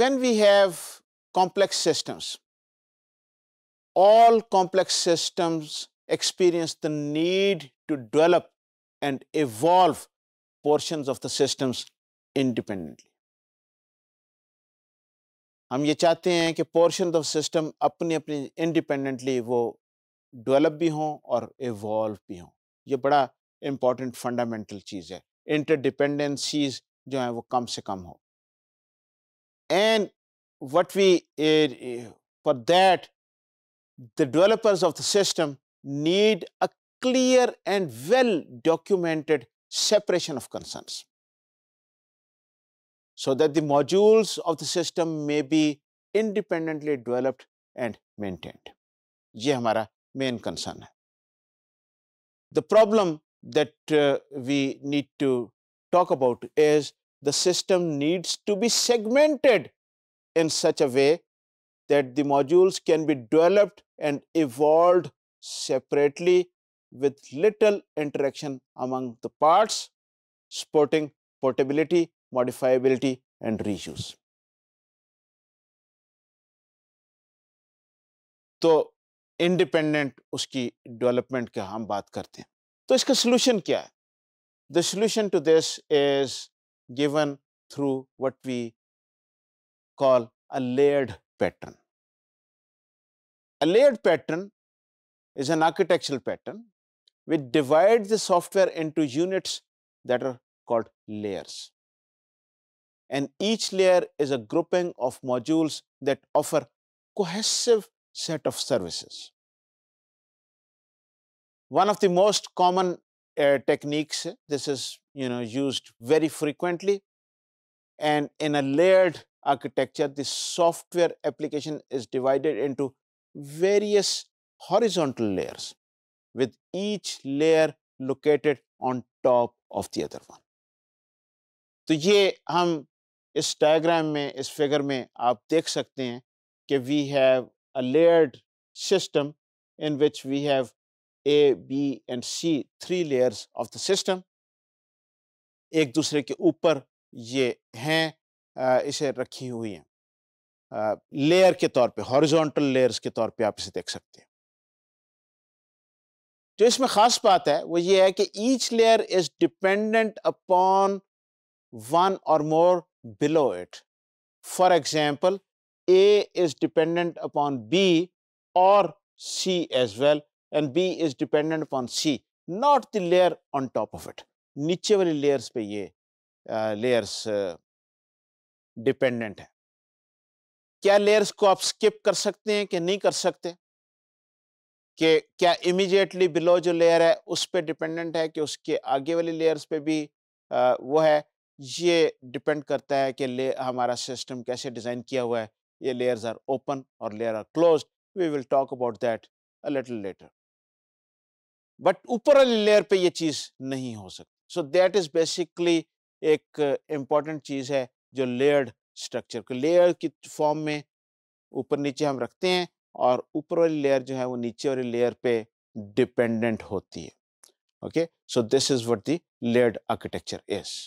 when we have complex systems, all complex systems experience the need to develop and evolve portions of the systems independently. हम ये चाहते हैं कि portion of system अपने अपने independently वो डेवलप भी हों और इवॉल्व भी हों ये बड़ा इम्पॉर्टेंट फंडामेंटल चीज़ है इंटरडिपेंडेंसीज जो हैं वो कम से कम हों And what we, uh, for that, the developers of the system need a clear and well documented separation of concerns so that the modules of the system may be independently developed and maintained. ये हमारा main concern है. The problem that uh, we need to talk about is the system needs to be segmented in such a way that the modules can be developed and evolved separately with little interaction among the parts, supporting portability, modifiability, and reuse. तो independent उसकी development का हम बात करते हैं तो इसका solution क्या है the solution to this is given through what we call a layered pattern. A layered pattern is an architectural pattern which divides the software into units that are called layers. And each layer is a grouping of modules that offer cohesive set of services. One of the most common uh, techniques, this is you know, used very frequently. And in a layered architecture, the software application is divided into various horizontal layers, with each layer located on top of the other one. So, ये हम इस diagram में इस figure में आप देख सकते हैं कि we have a layered system in A, B, and C, three layers of the system. एक दूसरे के ऊपर ये हैं इसे रखी हुई हैं लेयर के तौर पे हॉरिजॉन्टल लेयर्स के तौर पे आप इसे देख सकते हैं जो तो इसमें खास बात है वो ये है कि each layer is dependent upon one or more below it for example A is dependent upon B और C as well and B is dependent upon C not the layer on top of it नीचे वाली layers पे ये layers dependent है क्या layers को आप skip कर सकते हैं कि नहीं कर सकते कि क्या इमीडिएटली बिलो जो लेयर है उस पर डिपेंडेंट है कि उसके आगे वाली लेयर्स पे भी आ, वो है ये डिपेंड करता है कि ले हमारा सिस्टम कैसे डिज़ाइन किया हुआ है ये लेयर्स आर ओपन और layer are close we will talk about that a little later but ऊपर वाली लेयर पे ये चीज़ नहीं हो सकती सो दैट इज़ बेसिकली एक इम्पॉर्टेंट चीज़ है जो लेयर्ड स्ट्रक्चर को लेयर की फॉर्म में ऊपर नीचे हम रखते हैं और ऊपर वाली लेयर जो है वो नीचे वाली लेयर पे डिपेंडेंट होती है okay so this is what the layered architecture is